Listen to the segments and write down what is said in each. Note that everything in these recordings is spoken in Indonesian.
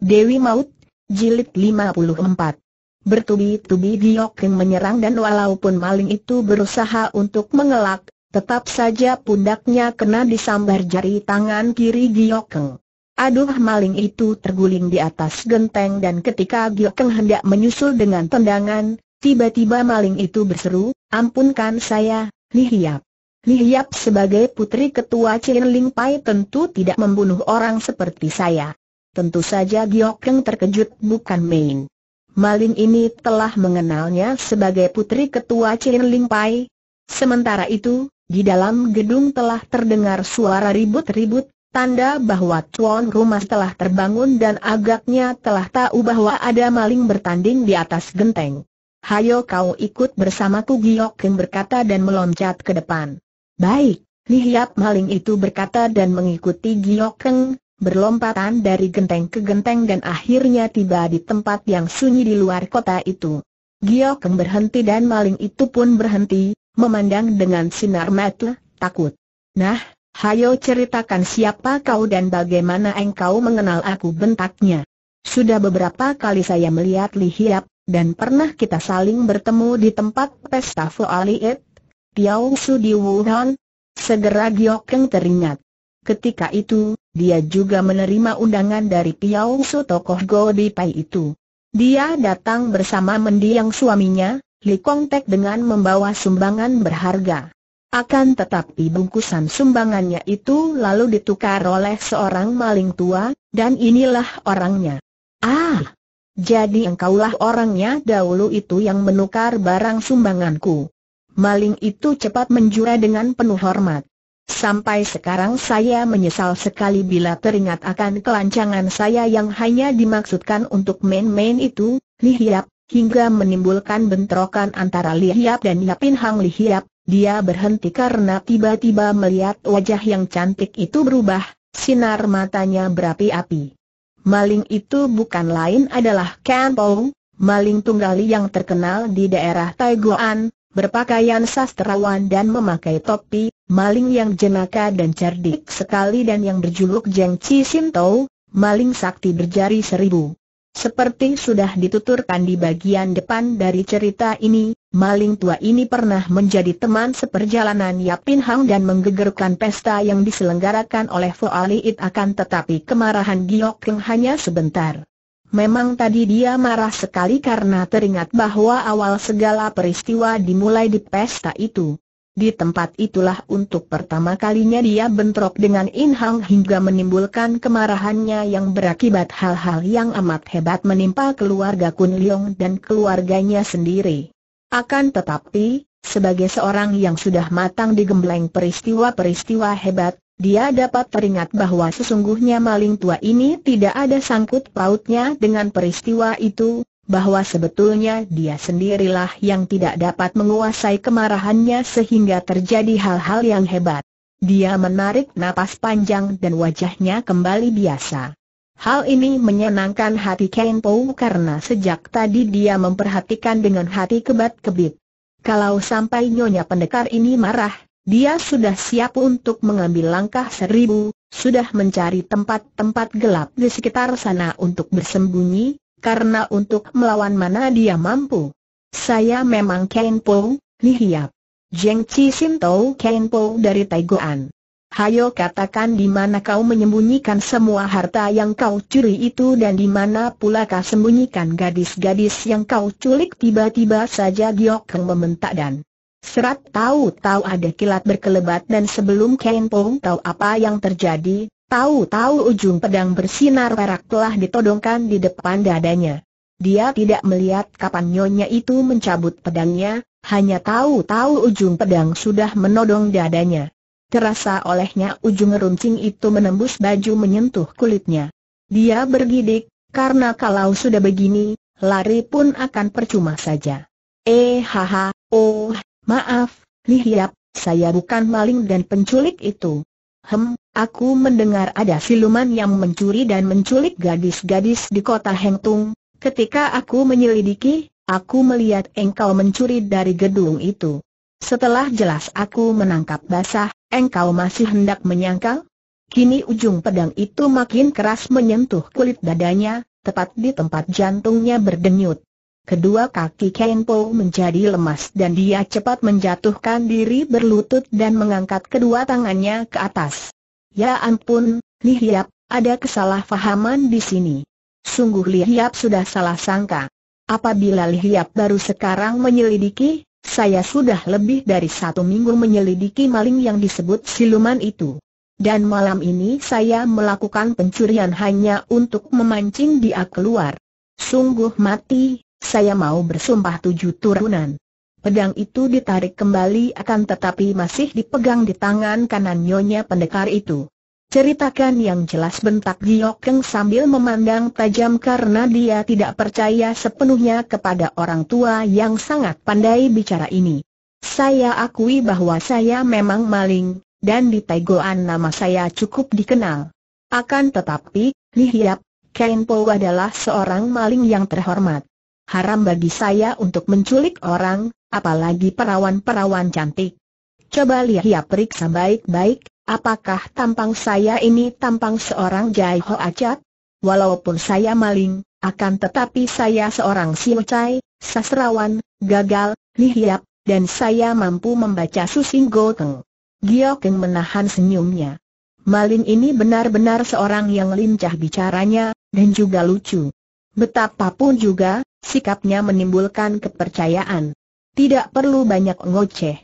Dewi Maut, Jilid 54 Bertubi-tubi Giyokeng menyerang dan walaupun maling itu berusaha untuk mengelak, tetap saja pundaknya kena disambar jari tangan kiri Giyokeng. Aduh maling itu terguling di atas genteng dan ketika Giyokeng hendak menyusul dengan tendangan, tiba-tiba maling itu berseru, ampunkan saya, Lihiap. Lihiap sebagai putri ketua Chin Ling Pai tentu tidak membunuh orang seperti saya. Tentu saja Giokeng terkejut bukan main. Maling ini telah mengenalnya sebagai putri ketua Chin Ling Pai. Sementara itu, di dalam gedung telah terdengar suara ribut-ribut, tanda bahwa tuan rumah telah terbangun dan agaknya telah tahu bahwa ada maling bertanding di atas genteng. Hayo kau ikut bersamaku Giok berkata dan meloncat ke depan. Baik, lihat maling itu berkata dan mengikuti Giokeng, berlompatan dari genteng ke genteng dan akhirnya tiba di tempat yang sunyi di luar kota itu. Giokeng berhenti dan maling itu pun berhenti, memandang dengan sinar mata takut. Nah, hayo ceritakan siapa kau dan bagaimana engkau mengenal aku bentaknya. Sudah beberapa kali saya melihat Li Hiap, dan pernah kita saling bertemu di tempat pesta Fualiet, Tiaw Su di Wuhan. Segera Giokeng teringat. Ketika itu, dia juga menerima undangan dari Piao Su tokoh Di Pai itu. Dia datang bersama mendiang suaminya, Li Kong Tek dengan membawa sumbangan berharga. Akan tetapi bungkusan sumbangannya itu lalu ditukar oleh seorang maling tua, dan inilah orangnya. Ah! Jadi engkaulah orangnya dahulu itu yang menukar barang sumbanganku. Maling itu cepat menjura dengan penuh hormat. Sampai sekarang saya menyesal sekali bila teringat akan kelancangan saya yang hanya dimaksudkan untuk main-main itu, Li Hiap, hingga menimbulkan bentrokan antara Li Hiap dan Yapin Hang Li Hiap. Dia berhenti karena tiba-tiba melihat wajah yang cantik itu berubah, sinar matanya berapi-api. Maling itu bukan lain adalah Ken maling tunggal yang terkenal di daerah Taiguan, berpakaian sastrawan dan memakai topi, maling yang jenaka dan cerdik sekali dan yang berjuluk Jeng Chi Sin Tau, maling sakti berjari seribu. Seperti sudah dituturkan di bagian depan dari cerita ini, maling tua ini pernah menjadi teman seperjalanan Yapin Hang dan menggegerkan pesta yang diselenggarakan oleh Fu Ali It akan tetapi kemarahan Giok Keng hanya sebentar. Memang tadi dia marah sekali karena teringat bahwa awal segala peristiwa dimulai di pesta itu. Di tempat itulah untuk pertama kalinya dia bentrok dengan In Hang hingga menimbulkan kemarahannya yang berakibat hal-hal yang amat hebat menimpa keluarga Kun Leong dan keluarganya sendiri. Akan tetapi, sebagai seorang yang sudah matang di gembleng peristiwa-peristiwa hebat, dia dapat teringat bahwa sesungguhnya maling tua ini tidak ada sangkut pautnya dengan peristiwa itu, bahwa sebetulnya dia sendirilah yang tidak dapat menguasai kemarahannya sehingga terjadi hal-hal yang hebat. Dia menarik napas panjang dan wajahnya kembali biasa. Hal ini menyenangkan hati Ken karena sejak tadi dia memperhatikan dengan hati kebat-kebit. Kalau sampai Nyonya Pendekar ini marah, dia sudah siap untuk mengambil langkah seribu, sudah mencari tempat-tempat gelap di sekitar sana untuk bersembunyi, karena untuk melawan mana dia mampu. Saya memang Ken Po, Hiap. Jeng Chi Sim Tau Ken Po dari Taiguan. Hayo katakan di mana kau menyembunyikan semua harta yang kau curi itu dan di mana pula kau sembunyikan gadis-gadis yang kau culik tiba-tiba saja Giok Keng membentak dan Serat tahu-tahu ada kilat berkelebat dan sebelum Ken Pong tahu apa yang terjadi, Tahu-tahu ujung pedang bersinar perak telah ditodongkan di depan dadanya. Dia tidak melihat kapan nyonya itu mencabut pedangnya, hanya tahu-tahu ujung pedang sudah menodong dadanya. Terasa olehnya ujung runcing itu menembus baju menyentuh kulitnya. Dia bergidik, karena kalau sudah begini, lari pun akan percuma saja. Eh haha, oh, maaf, lihiap, saya bukan maling dan penculik itu. Hem, aku mendengar ada siluman yang mencuri dan menculik gadis-gadis di kota Hengtung. Ketika aku menyelidiki, aku melihat engkau mencuri dari gedung itu. Setelah jelas aku menangkap basah, engkau masih hendak menyangkal? Kini ujung pedang itu makin keras menyentuh kulit dadanya, tepat di tempat jantungnya berdenyut. Kedua kaki Kenpo menjadi lemas dan dia cepat menjatuhkan diri berlutut dan mengangkat kedua tangannya ke atas. Ya ampun, Li Hiap, ada kesalahpahaman di sini. Sungguh Li Hiap sudah salah sangka. Apabila Li Hiap baru sekarang menyelidiki, saya sudah lebih dari satu minggu menyelidiki maling yang disebut siluman itu. Dan malam ini saya melakukan pencurian hanya untuk memancing dia keluar. Sungguh mati, saya mau bersumpah tujuh turunan. Pedang itu ditarik kembali akan tetapi masih dipegang di tangan kanan nyonya pendekar itu. Ceritakan yang jelas bentak Giok Keng sambil memandang tajam karena dia tidak percaya sepenuhnya kepada orang tua yang sangat pandai bicara ini. Saya akui bahwa saya memang maling, dan di Taigoan nama saya cukup dikenal. Akan tetapi, Lihiap, Kain Po adalah seorang maling yang terhormat haram bagi saya untuk menculik orang, apalagi perawan-perawan cantik. Coba lihat ya, periksa baik-baik, apakah tampang saya ini tampang seorang jaiho Acat? Walaupun saya maling, akan tetapi saya seorang siocai, sasrawan, gagal, lihiap, dan saya mampu membaca susing goteng. Giokeng menahan senyumnya. Maling ini benar-benar seorang yang lincah bicaranya, dan juga lucu. Betapapun juga, Sikapnya menimbulkan kepercayaan. Tidak perlu banyak ngoceh.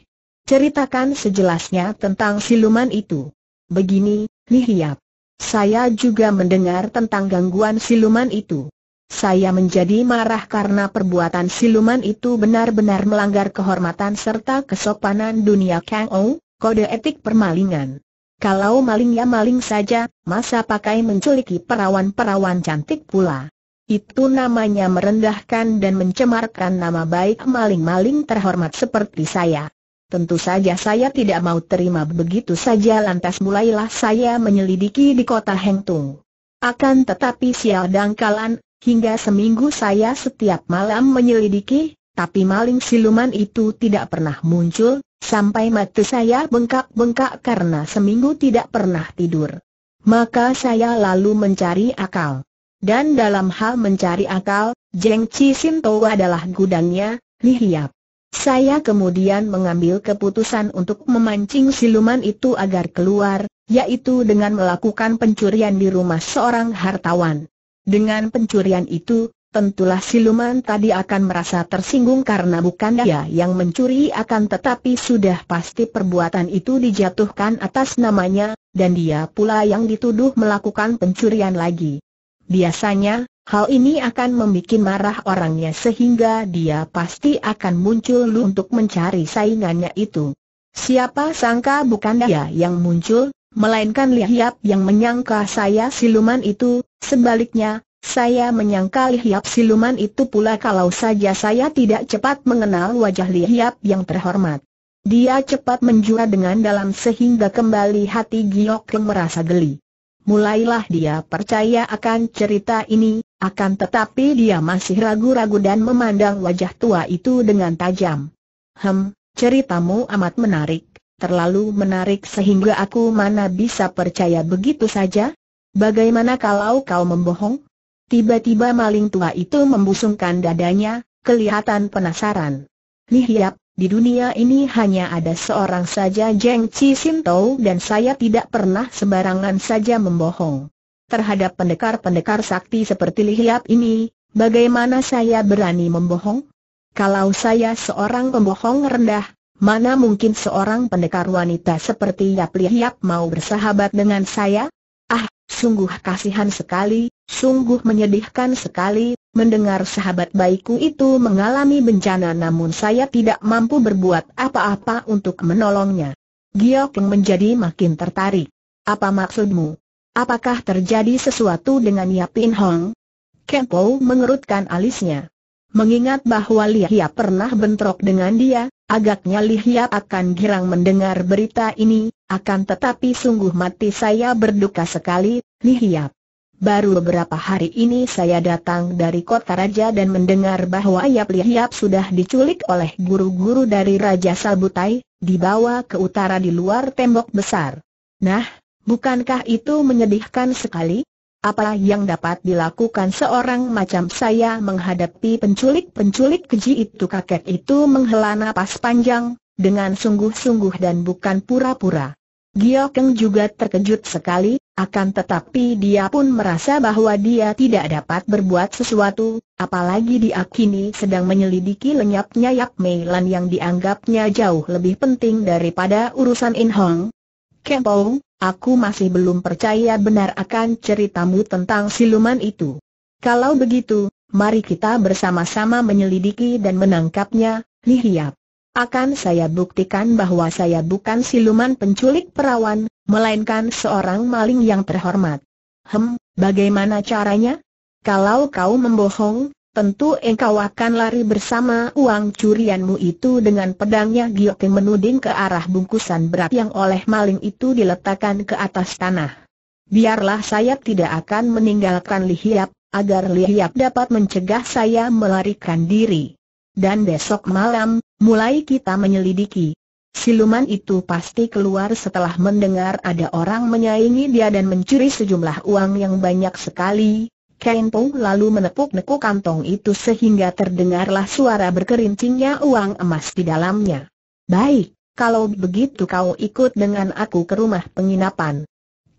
Ceritakan sejelasnya tentang siluman itu. Begini, Lihiap. Saya juga mendengar tentang gangguan siluman itu. Saya menjadi marah karena perbuatan siluman itu benar-benar melanggar kehormatan serta kesopanan dunia Kang Ou, kode etik permalingan. Kalau maling ya maling saja, masa pakai menculiki perawan-perawan cantik pula. Itu namanya merendahkan dan mencemarkan nama baik maling-maling terhormat seperti saya. Tentu saja saya tidak mau terima begitu saja lantas mulailah saya menyelidiki di kota Hengtung. Akan tetapi sial dangkalan, hingga seminggu saya setiap malam menyelidiki, tapi maling siluman itu tidak pernah muncul, sampai mati saya bengkak-bengkak karena seminggu tidak pernah tidur. Maka saya lalu mencari akal. Dan dalam hal mencari akal, Jeng Chi Sinto adalah gudangnya, Lihiap. Saya kemudian mengambil keputusan untuk memancing siluman itu agar keluar, yaitu dengan melakukan pencurian di rumah seorang hartawan. Dengan pencurian itu, tentulah siluman tadi akan merasa tersinggung karena bukan dia yang mencuri akan tetapi sudah pasti perbuatan itu dijatuhkan atas namanya, dan dia pula yang dituduh melakukan pencurian lagi. Biasanya, hal ini akan membuat marah orangnya sehingga dia pasti akan muncul untuk mencari saingannya itu. Siapa sangka bukan dia yang muncul, melainkan Lihiap yang menyangka saya siluman itu, sebaliknya, saya menyangka Lihiap siluman itu pula kalau saja saya tidak cepat mengenal wajah Lihiap yang terhormat. Dia cepat menjual dengan dalam sehingga kembali hati Giok yang merasa geli mulailah dia percaya akan cerita ini, akan tetapi dia masih ragu-ragu dan memandang wajah tua itu dengan tajam. Hem, ceritamu amat menarik, terlalu menarik sehingga aku mana bisa percaya begitu saja? Bagaimana kalau kau membohong? Tiba-tiba maling tua itu membusungkan dadanya, kelihatan penasaran. Lihiap, di dunia ini hanya ada seorang saja Jeng Chi Tau dan saya tidak pernah sembarangan saja membohong. Terhadap pendekar-pendekar sakti seperti Lihiap ini, bagaimana saya berani membohong? Kalau saya seorang pembohong rendah, mana mungkin seorang pendekar wanita seperti Yap Liap mau bersahabat dengan saya? Ah, sungguh kasihan sekali, sungguh menyedihkan sekali, Mendengar sahabat baikku itu mengalami bencana namun saya tidak mampu berbuat apa-apa untuk menolongnya. Giok yang menjadi makin tertarik. Apa maksudmu? Apakah terjadi sesuatu dengan Yapin Hong? Kempo mengerutkan alisnya. Mengingat bahwa Hia pernah bentrok dengan dia, agaknya Hia akan girang mendengar berita ini, akan tetapi sungguh mati saya berduka sekali, Hia. Baru beberapa hari ini saya datang dari kota raja dan mendengar bahwa Yap Liap sudah diculik oleh guru-guru dari Raja Salbutai, dibawa ke utara di luar tembok besar. Nah, bukankah itu menyedihkan sekali? Apa yang dapat dilakukan seorang macam saya menghadapi penculik-penculik keji itu kakek itu menghela napas panjang, dengan sungguh-sungguh dan bukan pura-pura. Giokeng juga terkejut sekali, akan tetapi dia pun merasa bahwa dia tidak dapat berbuat sesuatu, apalagi dia kini sedang menyelidiki lenyapnya Yap Mei Lan yang dianggapnya jauh lebih penting daripada urusan In Hong. Kempo, aku masih belum percaya benar akan ceritamu tentang siluman itu. Kalau begitu, mari kita bersama-sama menyelidiki dan menangkapnya, Li Hiap. Akan saya buktikan bahwa saya bukan siluman penculik perawan, melainkan seorang maling yang terhormat. Hem, bagaimana caranya? Kalau kau membohong, tentu engkau akan lari bersama uang curianmu itu dengan pedangnya Giyoke menuding ke arah bungkusan berat yang oleh maling itu diletakkan ke atas tanah. Biarlah saya tidak akan meninggalkan lihiap, agar lihiap dapat mencegah saya melarikan diri. Dan besok malam, Mulai kita menyelidiki. Siluman itu pasti keluar setelah mendengar ada orang menyaingi dia dan mencuri sejumlah uang yang banyak sekali. Kain lalu menepuk-nepuk kantong itu sehingga terdengarlah suara berkerincingnya uang emas di dalamnya. Baik, kalau begitu kau ikut dengan aku ke rumah penginapan.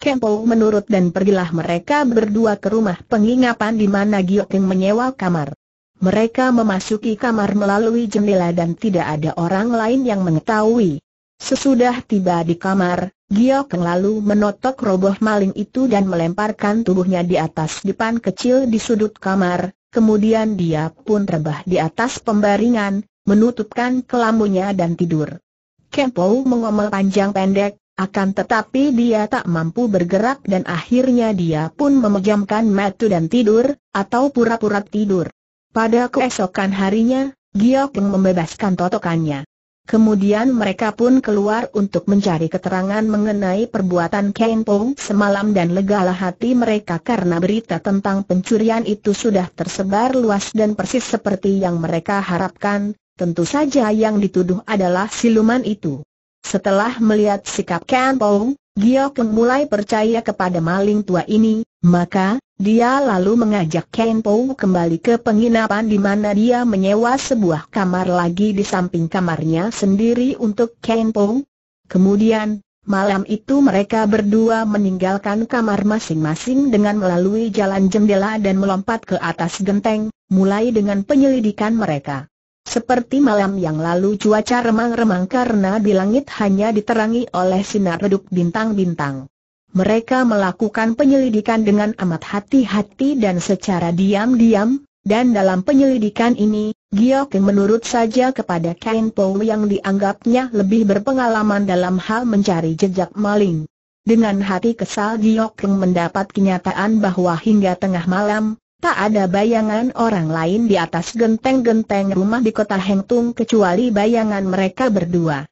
Kempo menurut dan pergilah mereka berdua ke rumah penginapan di mana Giokeng menyewa kamar. Mereka memasuki kamar melalui jendela dan tidak ada orang lain yang mengetahui. Sesudah tiba di kamar, Giokeng lalu menotok roboh maling itu dan melemparkan tubuhnya di atas depan kecil di sudut kamar, kemudian dia pun terbah di atas pembaringan, menutupkan kelamunya dan tidur. Kempo mengomel panjang pendek, akan tetapi dia tak mampu bergerak dan akhirnya dia pun memejamkan mata dan tidur, atau pura-pura tidur. Pada keesokan harinya, Giokeng membebaskan totokannya. Kemudian mereka pun keluar untuk mencari keterangan mengenai perbuatan Ken semalam dan legalah hati mereka karena berita tentang pencurian itu sudah tersebar luas dan persis seperti yang mereka harapkan, tentu saja yang dituduh adalah siluman itu. Setelah melihat sikap Ken Pong, Gio mulai percaya kepada maling tua ini, maka, dia lalu mengajak Ken Pou kembali ke penginapan di mana dia menyewa sebuah kamar lagi di samping kamarnya sendiri untuk Ken Pou. Kemudian, malam itu mereka berdua meninggalkan kamar masing-masing dengan melalui jalan jendela dan melompat ke atas genteng, mulai dengan penyelidikan mereka. Seperti malam yang lalu cuaca remang-remang karena di langit hanya diterangi oleh sinar redup bintang-bintang mereka melakukan penyelidikan dengan amat hati-hati dan secara diam-diam, dan dalam penyelidikan ini, Giok menurut saja kepada Kain Po yang dianggapnya lebih berpengalaman dalam hal mencari jejak maling. Dengan hati kesal Giok mendapat kenyataan bahwa hingga tengah malam, tak ada bayangan orang lain di atas genteng-genteng rumah di kota Hengtung kecuali bayangan mereka berdua.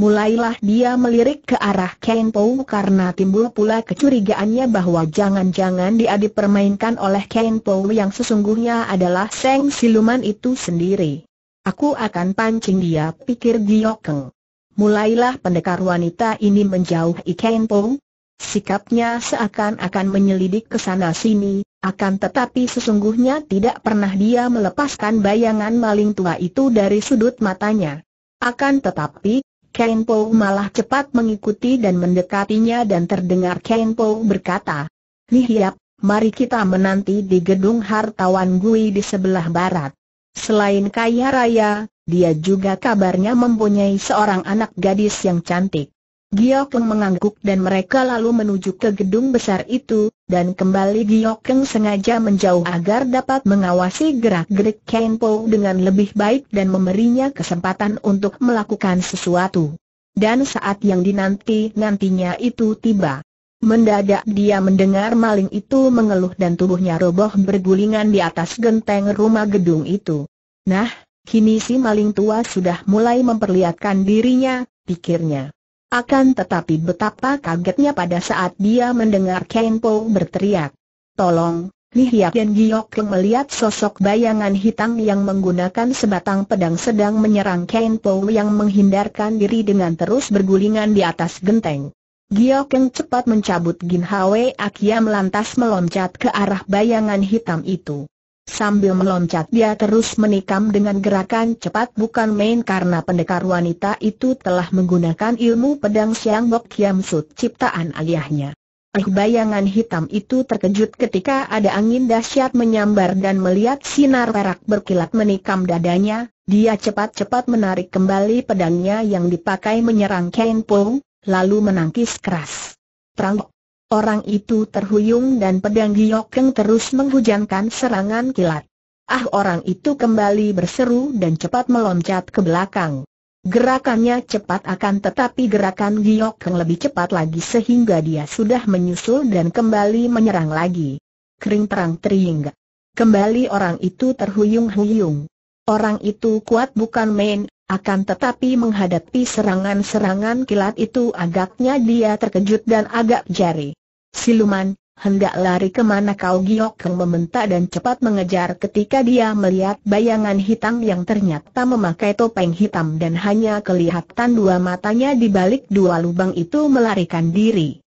Mulailah dia melirik ke arah Ken Po karena timbul pula kecurigaannya bahwa jangan-jangan dia dipermainkan oleh Ken Po yang sesungguhnya adalah Seng Siluman itu sendiri. Aku akan pancing dia, pikir Giokeng. Mulailah pendekar wanita ini menjauhi Ken Po. Sikapnya seakan-akan menyelidik ke sana-sini, akan tetapi sesungguhnya tidak pernah dia melepaskan bayangan maling tua itu dari sudut matanya. Akan tetapi, Ken Po malah cepat mengikuti dan mendekatinya dan terdengar Ken Po berkata, "Nihiap, mari kita menanti di gedung hartawan Gui di sebelah barat. Selain kaya raya, dia juga kabarnya mempunyai seorang anak gadis yang cantik. Giokeng mengangguk dan mereka lalu menuju ke gedung besar itu, dan kembali Giokeng sengaja menjauh agar dapat mengawasi gerak-gerik Kenpo dengan lebih baik dan memberinya kesempatan untuk melakukan sesuatu. Dan saat yang dinanti-nantinya itu tiba. Mendadak dia mendengar maling itu mengeluh dan tubuhnya roboh bergulingan di atas genteng rumah gedung itu. Nah, kini si maling tua sudah mulai memperlihatkan dirinya, pikirnya. Akan tetapi betapa kagetnya pada saat dia mendengar Kain Po berteriak. Tolong, Li Lihiak ya dan Giok melihat sosok bayangan hitam yang menggunakan sebatang pedang sedang menyerang Kain Po yang menghindarkan diri dengan terus bergulingan di atas genteng. Giok cepat mencabut Gin Hwe Akiam lantas meloncat ke arah bayangan hitam itu. Sambil meloncat dia terus menikam dengan gerakan cepat bukan main karena pendekar wanita itu telah menggunakan ilmu pedang Siang Bok Kiam sud ciptaan ayahnya. Eh bayangan hitam itu terkejut ketika ada angin dahsyat menyambar dan melihat sinar perak berkilat menikam dadanya, dia cepat-cepat menarik kembali pedangnya yang dipakai menyerang Ken Po, lalu menangkis keras. Trang Orang itu terhuyung dan pedang Giokeng terus menghujankan serangan kilat. Ah orang itu kembali berseru dan cepat meloncat ke belakang. Gerakannya cepat akan tetapi gerakan Giokeng lebih cepat lagi sehingga dia sudah menyusul dan kembali menyerang lagi. Kering terang teringga. Kembali orang itu terhuyung-huyung. Orang itu kuat bukan main, akan tetapi menghadapi serangan-serangan kilat itu agaknya dia terkejut dan agak jari. Siluman, hendak lari kemana kau Giok Keng membentak dan cepat mengejar ketika dia melihat bayangan hitam yang ternyata memakai topeng hitam dan hanya kelihatan dua matanya di balik dua lubang itu melarikan diri.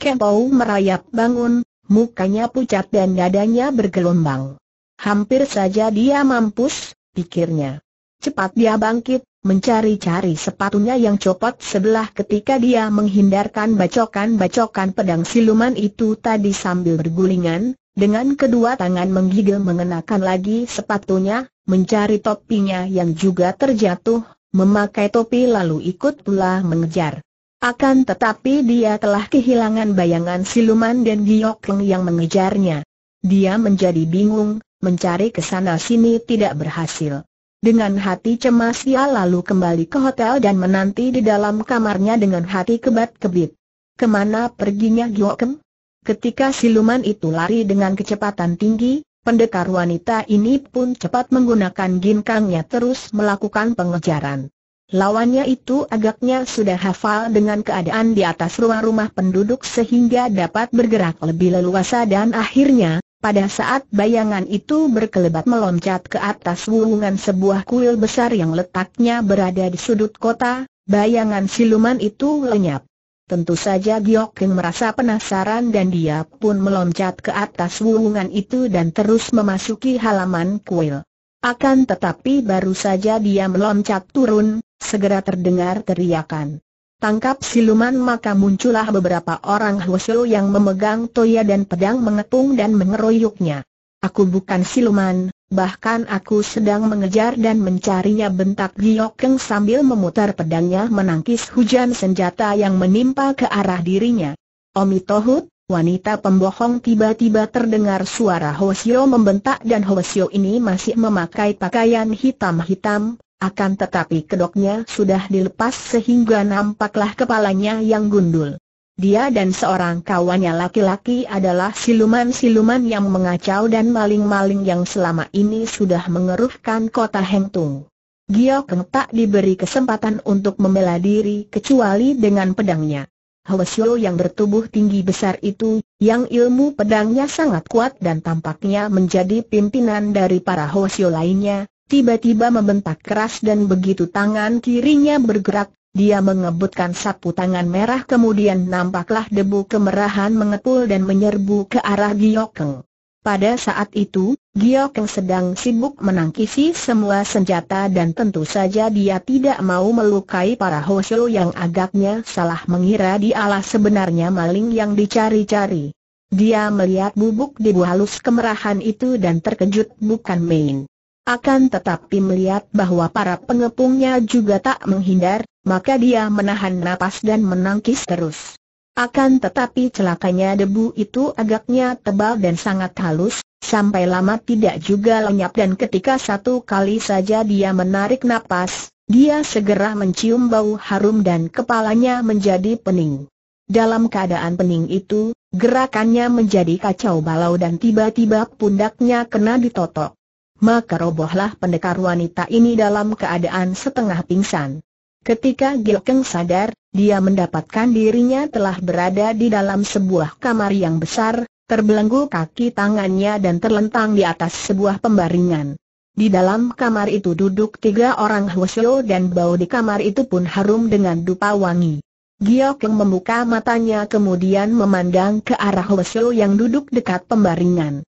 Kempau merayap bangun, mukanya pucat dan dadanya bergelombang. Hampir saja dia mampus, pikirnya. Cepat dia bangkit, mencari-cari sepatunya yang copot sebelah ketika dia menghindarkan bacokan-bacokan pedang siluman itu tadi sambil bergulingan, dengan kedua tangan menggigil mengenakan lagi sepatunya, mencari topinya yang juga terjatuh, memakai topi lalu ikut pula mengejar. Akan tetapi dia telah kehilangan bayangan siluman dan giok yang mengejarnya. Dia menjadi bingung, mencari ke sana sini tidak berhasil. Dengan hati cemas ia lalu kembali ke hotel dan menanti di dalam kamarnya dengan hati kebat-kebit. Kemana perginya Gyokem? Ketika siluman itu lari dengan kecepatan tinggi, pendekar wanita ini pun cepat menggunakan ginkangnya terus melakukan pengejaran. Lawannya itu agaknya sudah hafal dengan keadaan di atas rumah-rumah penduduk sehingga dapat bergerak lebih leluasa dan akhirnya, pada saat bayangan itu berkelebat meloncat ke atas wulungan sebuah kuil besar yang letaknya berada di sudut kota, bayangan siluman itu lenyap. Tentu saja Giokin merasa penasaran dan dia pun meloncat ke atas wulungan itu dan terus memasuki halaman kuil. Akan tetapi baru saja dia meloncat turun, segera terdengar teriakan. Tangkap siluman maka muncullah beberapa orang Hwasyo yang memegang toya dan pedang mengepung dan mengeroyoknya. Aku bukan siluman, bahkan aku sedang mengejar dan mencarinya bentak Giok sambil memutar pedangnya menangkis hujan senjata yang menimpa ke arah dirinya. Omi Tohut, Wanita pembohong tiba-tiba terdengar suara Hwasyo membentak dan Hwasyo ini masih memakai pakaian hitam-hitam, akan tetapi kedoknya sudah dilepas sehingga nampaklah kepalanya yang gundul. Dia dan seorang kawannya laki-laki adalah siluman-siluman yang mengacau dan maling-maling yang selama ini sudah mengeruhkan kota Hengtung. Gio Keng tak diberi kesempatan untuk membela diri kecuali dengan pedangnya. Hwasyo yang bertubuh tinggi besar itu, yang ilmu pedangnya sangat kuat dan tampaknya menjadi pimpinan dari para Hwasyo lainnya, tiba-tiba membentak keras dan begitu tangan kirinya bergerak, dia mengebutkan sapu tangan merah kemudian nampaklah debu kemerahan mengepul dan menyerbu ke arah Giokeng. Pada saat itu, Giokeng sedang sibuk menangkisi semua senjata dan tentu saja dia tidak mau melukai para Hosho yang agaknya salah mengira dialah sebenarnya maling yang dicari-cari. Dia melihat bubuk debu halus kemerahan itu dan terkejut bukan main. Akan tetapi melihat bahwa para pengepungnya juga tak menghindar, maka dia menahan napas dan menangkis terus. Akan tetapi celakanya debu itu agaknya tebal dan sangat halus, sampai lama tidak juga lenyap dan ketika satu kali saja dia menarik napas, dia segera mencium bau harum dan kepalanya menjadi pening. Dalam keadaan pening itu, gerakannya menjadi kacau balau dan tiba-tiba pundaknya kena ditotok maka robohlah pendekar wanita ini dalam keadaan setengah pingsan. Ketika Gilkeng sadar, dia mendapatkan dirinya telah berada di dalam sebuah kamar yang besar, terbelenggu kaki tangannya dan terlentang di atas sebuah pembaringan. Di dalam kamar itu duduk tiga orang Hwasyo dan bau di kamar itu pun harum dengan dupa wangi. Gilkeng membuka matanya kemudian memandang ke arah Hwasyo yang duduk dekat pembaringan.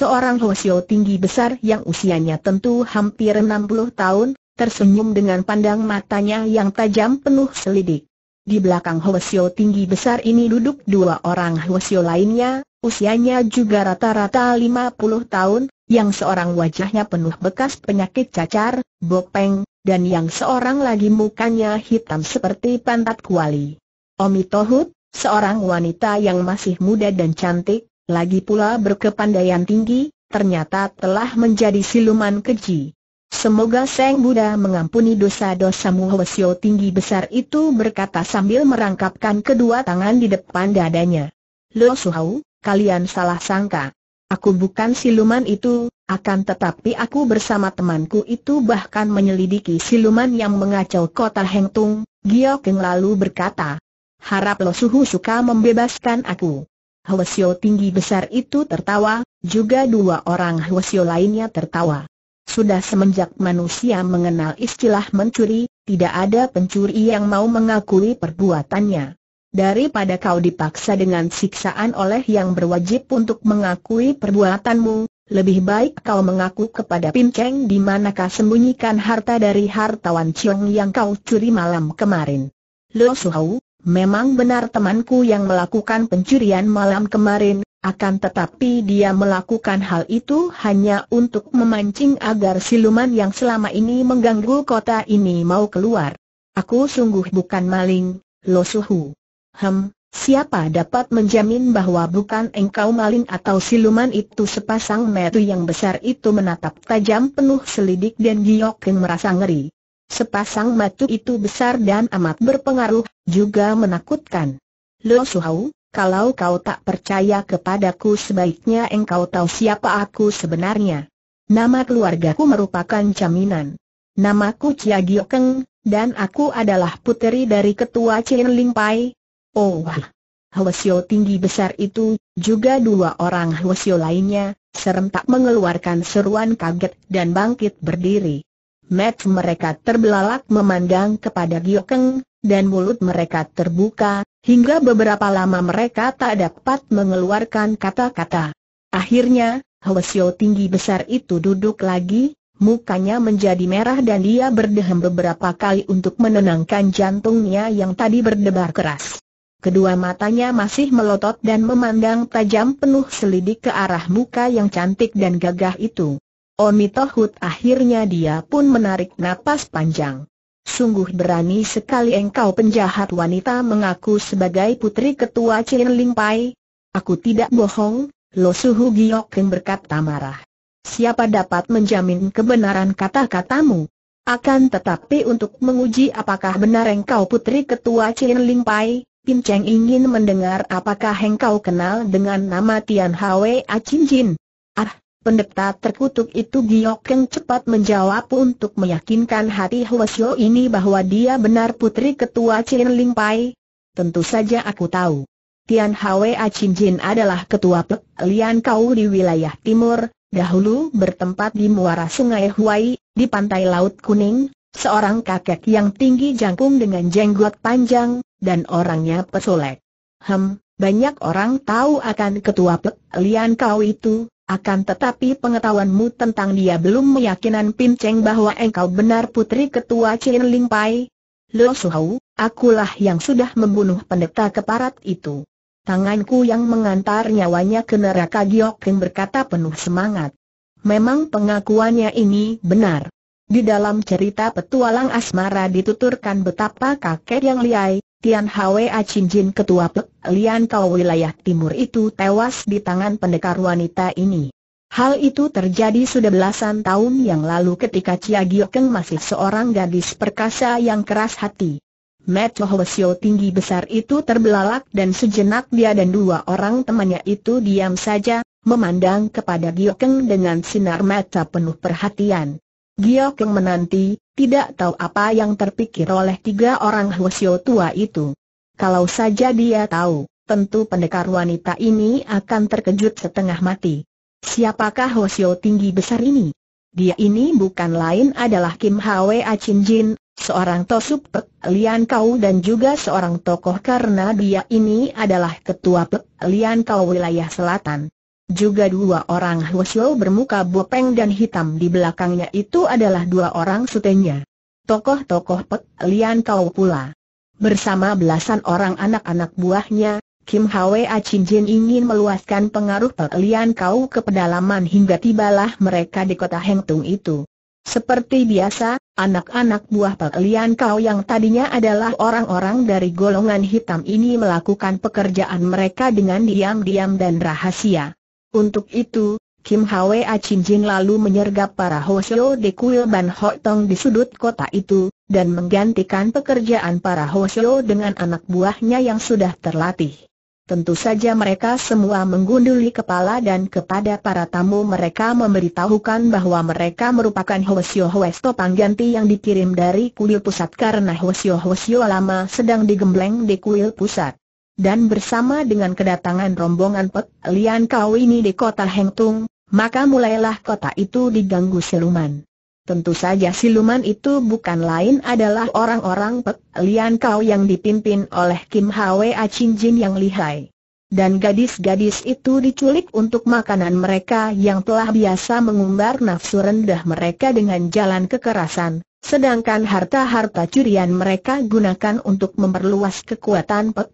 Seorang Hosio tinggi besar yang usianya tentu hampir 60 tahun, tersenyum dengan pandang matanya yang tajam penuh selidik. Di belakang Hosio tinggi besar ini duduk dua orang Hosio lainnya, usianya juga rata-rata 50 tahun, yang seorang wajahnya penuh bekas penyakit cacar, bopeng, dan yang seorang lagi mukanya hitam seperti pantat kuali. Omi Tohut, seorang wanita yang masih muda dan cantik, lagi pula berkepandaian tinggi, ternyata telah menjadi siluman keji. Semoga Seng Buddha mengampuni dosa dosa Hwasyo tinggi besar itu berkata sambil merangkapkan kedua tangan di depan dadanya. Lo Suhau, kalian salah sangka. Aku bukan siluman itu, akan tetapi aku bersama temanku itu bahkan menyelidiki siluman yang mengacau kota Hengtung, Giok Keng lalu berkata. Harap Lo Suhu suka membebaskan aku. Hwasyo tinggi besar itu tertawa, juga dua orang Hwasyo lainnya tertawa. Sudah semenjak manusia mengenal istilah mencuri, tidak ada pencuri yang mau mengakui perbuatannya. Daripada kau dipaksa dengan siksaan oleh yang berwajib untuk mengakui perbuatanmu, lebih baik kau mengaku kepada Pin Cheng di manakah sembunyikan harta dari hartawan Chiong yang kau curi malam kemarin. Lo Suhau, Memang benar temanku yang melakukan pencurian malam kemarin, akan tetapi dia melakukan hal itu hanya untuk memancing agar siluman yang selama ini mengganggu kota ini mau keluar. Aku sungguh bukan maling, Lo Suhu. Hem, siapa dapat menjamin bahwa bukan engkau maling atau siluman itu sepasang metu yang besar itu menatap tajam penuh selidik dan Giok merasa ngeri. Sepasang mata itu besar dan amat berpengaruh, juga menakutkan. Lo Suhau, kalau kau tak percaya kepadaku sebaiknya engkau tahu siapa aku sebenarnya. Nama keluargaku merupakan jaminan. Namaku Chia Giokeng, dan aku adalah puteri dari ketua Chen Ling Pai. Oh wah! Hwasyo tinggi besar itu, juga dua orang Hwasyo lainnya, serentak mengeluarkan seruan kaget dan bangkit berdiri. Met mereka terbelalak memandang kepada Giokeng, dan mulut mereka terbuka, hingga beberapa lama mereka tak dapat mengeluarkan kata-kata. Akhirnya, Hwasyo tinggi besar itu duduk lagi, mukanya menjadi merah dan dia berdehem beberapa kali untuk menenangkan jantungnya yang tadi berdebar keras. Kedua matanya masih melotot dan memandang tajam penuh selidik ke arah muka yang cantik dan gagah itu. Omitohut akhirnya dia pun menarik napas panjang. Sungguh berani sekali engkau penjahat wanita mengaku sebagai putri ketua Chin Ling Pai. Aku tidak bohong, Lo Suhu Giok yang berkata marah. Siapa dapat menjamin kebenaran kata-katamu? Akan tetapi untuk menguji apakah benar engkau putri ketua Chin Ling Pai, Pin Cheng ingin mendengar apakah engkau kenal dengan nama Tian Hwa Achin Jin. Ah, Pendeta terkutuk itu Giokeng cepat menjawab untuk meyakinkan hati Huasyo ini bahwa dia benar putri ketua Chin Ling Pai. Tentu saja aku tahu. Tian Hwa Chin Jin adalah ketua Pek Lian Kau di wilayah timur, dahulu bertempat di muara sungai Huai, di pantai Laut Kuning, seorang kakek yang tinggi jangkung dengan jenggot panjang, dan orangnya pesolek. Hem, banyak orang tahu akan ketua Pek Lian Kau itu, akan tetapi pengetahuanmu tentang dia belum meyakinkan Pin Cheng bahwa engkau benar putri ketua Chin Ling Pai. Lo Suhau, akulah yang sudah membunuh pendeta keparat itu. Tanganku yang mengantar nyawanya ke neraka Giok Kim berkata penuh semangat. Memang pengakuannya ini benar. Di dalam cerita petualang asmara dituturkan betapa kakek yang liai, Tian Hwa Jin, ketua Pek Lian Kau wilayah timur itu tewas di tangan pendekar wanita ini. Hal itu terjadi sudah belasan tahun yang lalu ketika Chia Giokeng masih seorang gadis perkasa yang keras hati. Mat Hwasyo tinggi besar itu terbelalak dan sejenak dia dan dua orang temannya itu diam saja, memandang kepada Giokeng dengan sinar mata penuh perhatian. Giokeng menanti, tidak tahu apa yang terpikir oleh tiga orang Hwasyo tua itu. Kalau saja dia tahu, tentu pendekar wanita ini akan terkejut setengah mati. Siapakah Hwasyo tinggi besar ini? Dia ini bukan lain adalah Kim Hwa Chin Jin, seorang tosup Pek Lian Kau dan juga seorang tokoh karena dia ini adalah ketua Pek Lian Kau wilayah selatan. Juga dua orang Huosyo bermuka bopeng dan hitam di belakangnya itu adalah dua orang sutenya. Tokoh-tokoh Pek Lian Kau pula. Bersama belasan orang anak-anak buahnya, Kim Hwa Achin Jin ingin meluaskan pengaruh Pek Lian Kau ke pedalaman hingga tibalah mereka di kota Heng Tung itu. Seperti biasa, anak-anak buah Pek Lian Kau yang tadinya adalah orang-orang dari golongan hitam ini melakukan pekerjaan mereka dengan diam-diam dan rahasia. Untuk itu, Kim Hwa Chin Jin lalu menyergap para Seo de Kuil Ban Ho Tong di sudut kota itu, dan menggantikan pekerjaan para Seo dengan anak buahnya yang sudah terlatih. Tentu saja mereka semua menggunduli kepala dan kepada para tamu mereka memberitahukan bahwa mereka merupakan Hosyo Hwesto pangganti yang dikirim dari kuil pusat karena Hosyo Hosyo lama sedang digembleng di kuil pusat dan bersama dengan kedatangan rombongan Pek Lian Kau ini di kota Hengtung, maka mulailah kota itu diganggu siluman. Tentu saja siluman itu bukan lain adalah orang-orang Pek Lian Kau yang dipimpin oleh Kim Hwa Chin Jin yang lihai. Dan gadis-gadis itu diculik untuk makanan mereka yang telah biasa mengumbar nafsu rendah mereka dengan jalan kekerasan, Sedangkan harta-harta curian mereka gunakan untuk memperluas kekuatan Pek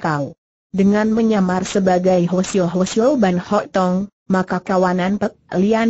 Kau. Dengan menyamar sebagai Hosio Hosio Ban Ho Tong, maka kawanan Pek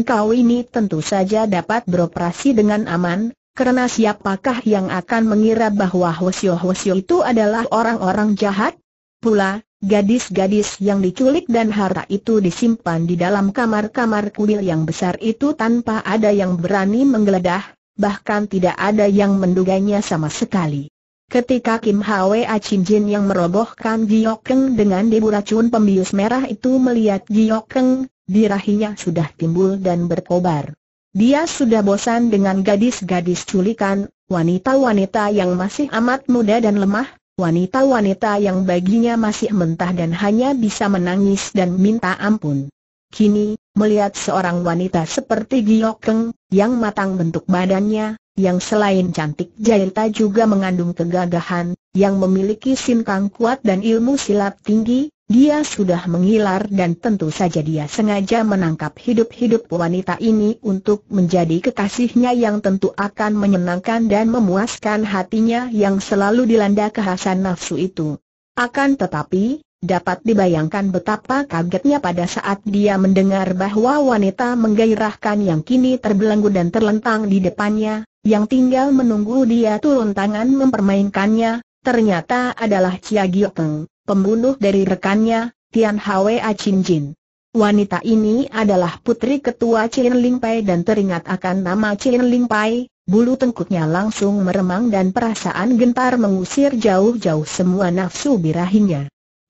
Kau ini tentu saja dapat beroperasi dengan aman, karena siapakah yang akan mengira bahwa Hosio Hosio itu adalah orang-orang jahat? Pula, gadis-gadis yang diculik dan harta itu disimpan di dalam kamar-kamar kuil yang besar itu tanpa ada yang berani menggeledah, bahkan tidak ada yang menduganya sama sekali. Ketika Kim Hwa Chin Jin yang merobohkan Giok Keng dengan debu racun pembius merah itu melihat Giok Keng, dirahinya sudah timbul dan berkobar. Dia sudah bosan dengan gadis-gadis culikan, wanita-wanita yang masih amat muda dan lemah, wanita-wanita yang baginya masih mentah dan hanya bisa menangis dan minta ampun. Kini, melihat seorang wanita seperti Giokeng, yang matang bentuk badannya, yang selain cantik jaita juga mengandung kegagahan, yang memiliki sinkang kuat dan ilmu silat tinggi, dia sudah mengilar dan tentu saja dia sengaja menangkap hidup-hidup wanita ini untuk menjadi kekasihnya yang tentu akan menyenangkan dan memuaskan hatinya yang selalu dilanda kehasan nafsu itu. Akan tetapi, Dapat dibayangkan betapa kagetnya pada saat dia mendengar bahwa wanita menggairahkan yang kini terbelenggu dan terlentang di depannya, yang tinggal menunggu dia turun tangan mempermainkannya, ternyata adalah Chia Giokeng, pembunuh dari rekannya, Tian Hwa Chin Jin. Wanita ini adalah putri ketua Chin Ling Pai dan teringat akan nama Chin Ling Pai, Bulu tengkuknya langsung meremang dan perasaan gentar mengusir jauh-jauh semua nafsu birahinya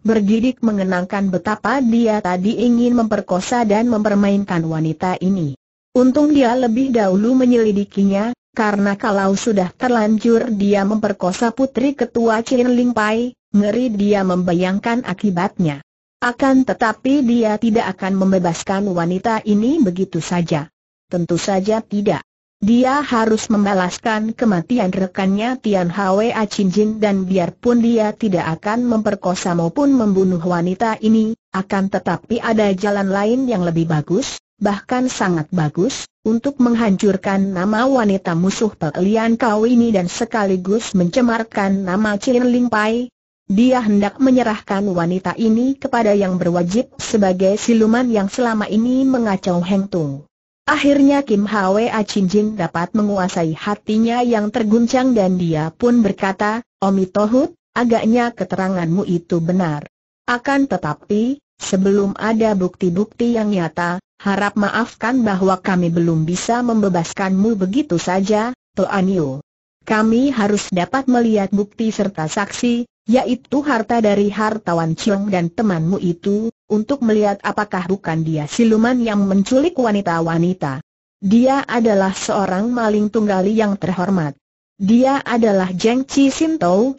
bergidik mengenangkan betapa dia tadi ingin memperkosa dan mempermainkan wanita ini. Untung dia lebih dahulu menyelidikinya, karena kalau sudah terlanjur dia memperkosa putri ketua Chin Ling Pai, ngeri dia membayangkan akibatnya. Akan tetapi dia tidak akan membebaskan wanita ini begitu saja. Tentu saja tidak. Dia harus membalaskan kematian rekannya Tian Chin Jin dan biarpun dia tidak akan memperkosa maupun membunuh wanita ini, akan tetapi ada jalan lain yang lebih bagus, bahkan sangat bagus, untuk menghancurkan nama wanita musuh Pelian Kau ini dan sekaligus mencemarkan nama Chin Ling Pai. Dia hendak menyerahkan wanita ini kepada yang berwajib sebagai siluman yang selama ini mengacau Heng Tung. Akhirnya Kim Hwa Jin dapat menguasai hatinya yang terguncang dan dia pun berkata, Omi Tohut, agaknya keteranganmu itu benar. Akan tetapi, sebelum ada bukti-bukti yang nyata, harap maafkan bahwa kami belum bisa membebaskanmu begitu saja, Yu. Kami harus dapat melihat bukti serta saksi, yaitu harta dari hartawan Chiong dan temanmu itu, untuk melihat apakah bukan dia siluman yang menculik wanita-wanita. Dia adalah seorang maling tunggali yang terhormat. Dia adalah Jeng Chi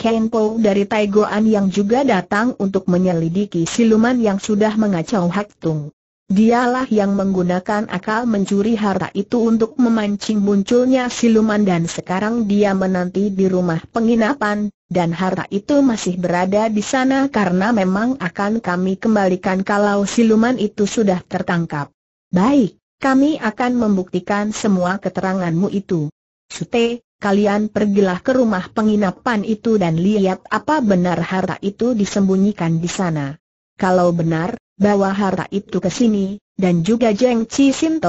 ken po dari Taigoan yang juga datang untuk menyelidiki siluman yang sudah mengacau Hak Tung. Dialah yang menggunakan akal mencuri harta itu untuk memancing munculnya siluman dan sekarang dia menanti di rumah penginapan, dan harta itu masih berada di sana karena memang akan kami kembalikan kalau siluman itu sudah tertangkap. Baik, kami akan membuktikan semua keteranganmu itu. Sute, kalian pergilah ke rumah penginapan itu dan lihat apa benar harta itu disembunyikan di sana. Kalau benar, bawa harta itu ke sini, dan juga Jeng Chi Sin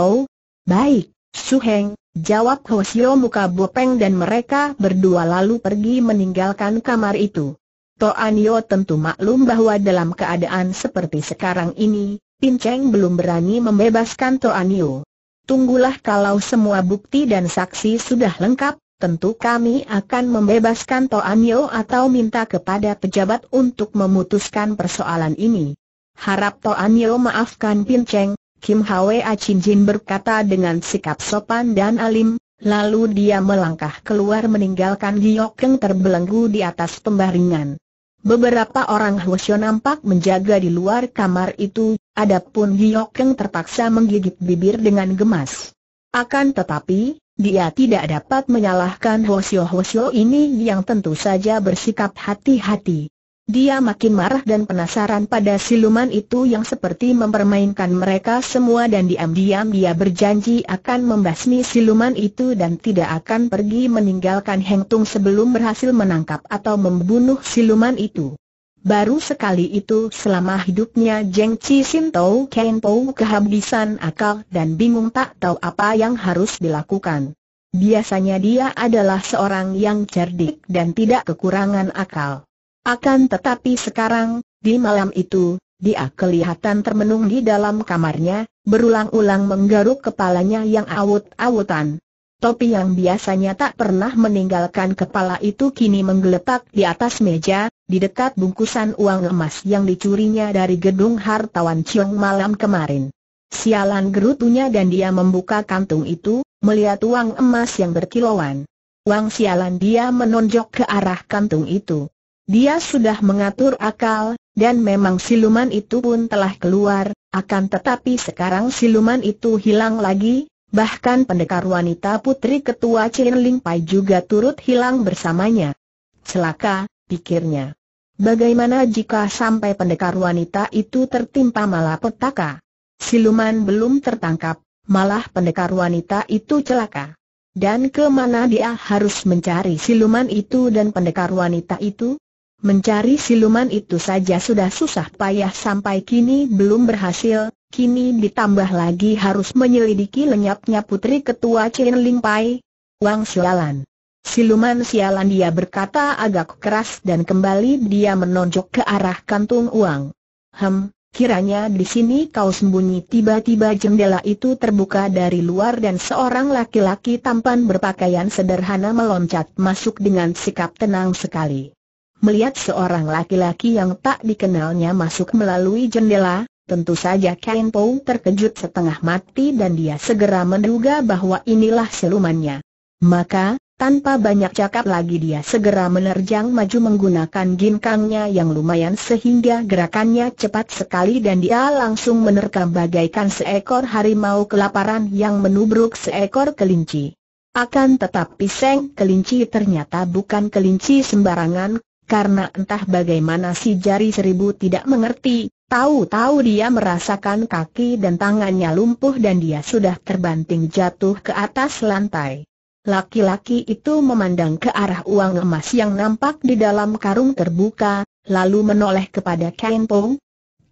Baik, Suheng, jawab Hosio muka bopeng dan mereka berdua lalu pergi meninggalkan kamar itu. Toanio tentu maklum bahwa dalam keadaan seperti sekarang ini, Pinceng belum berani membebaskan Toanio. Tunggulah kalau semua bukti dan saksi sudah lengkap, tentu kami akan membebaskan Toanio atau minta kepada pejabat untuk memutuskan persoalan ini. Harap Toanio maafkan Pinceng, Kim Hwa Chin Jin berkata dengan sikap sopan dan alim, lalu dia melangkah keluar meninggalkan Giok Keng terbelenggu di atas pembaringan. Beberapa orang Hwasyo nampak menjaga di luar kamar itu, adapun Giok Keng terpaksa menggigit bibir dengan gemas. Akan tetapi, dia tidak dapat menyalahkan Hwasyo-Hwasyo ini yang tentu saja bersikap hati-hati. Dia makin marah dan penasaran pada siluman itu yang seperti mempermainkan mereka semua dan diam-diam dia berjanji akan membasmi siluman itu dan tidak akan pergi meninggalkan Heng Tung sebelum berhasil menangkap atau membunuh siluman itu. Baru sekali itu selama hidupnya Jeng Chi Sin Tau Ken Pou kehabisan akal dan bingung tak tahu apa yang harus dilakukan. Biasanya dia adalah seorang yang cerdik dan tidak kekurangan akal. Akan tetapi sekarang, di malam itu, dia kelihatan termenung di dalam kamarnya, berulang-ulang menggaruk kepalanya yang awut-awutan. Topi yang biasanya tak pernah meninggalkan kepala itu kini menggeletak di atas meja, di dekat bungkusan uang emas yang dicurinya dari gedung hartawan Chong malam kemarin. Sialan gerutunya dan dia membuka kantung itu, melihat uang emas yang berkilauan. Uang sialan dia menonjok ke arah kantung itu. Dia sudah mengatur akal, dan memang siluman itu pun telah keluar, akan tetapi sekarang siluman itu hilang lagi, bahkan pendekar wanita putri ketua Chin Ling Pai juga turut hilang bersamanya. Celaka, pikirnya. Bagaimana jika sampai pendekar wanita itu tertimpa malapetaka? Siluman belum tertangkap, malah pendekar wanita itu celaka. Dan kemana dia harus mencari siluman itu dan pendekar wanita itu? Mencari siluman itu saja sudah susah payah sampai kini belum berhasil, kini ditambah lagi harus menyelidiki lenyapnya putri ketua Chen Ling Pai, Wang Sialan. Siluman sialan dia berkata agak keras dan kembali dia menonjok ke arah kantung uang. Hem, kiranya di sini kau sembunyi tiba-tiba jendela itu terbuka dari luar dan seorang laki-laki tampan berpakaian sederhana meloncat masuk dengan sikap tenang sekali. Melihat seorang laki-laki yang tak dikenalnya masuk melalui jendela, tentu saja Kain Pou terkejut setengah mati dan dia segera menduga bahwa inilah silumannya. Maka, tanpa banyak cakap lagi dia segera menerjang maju menggunakan ginkangnya yang lumayan sehingga gerakannya cepat sekali dan dia langsung menerkam bagaikan seekor harimau kelaparan yang menubruk seekor kelinci. Akan tetapi seng kelinci ternyata bukan kelinci sembarangan, karena entah bagaimana si jari seribu tidak mengerti, tahu-tahu dia merasakan kaki dan tangannya lumpuh dan dia sudah terbanting jatuh ke atas lantai. Laki-laki itu memandang ke arah uang emas yang nampak di dalam karung terbuka, lalu menoleh kepada Kempo.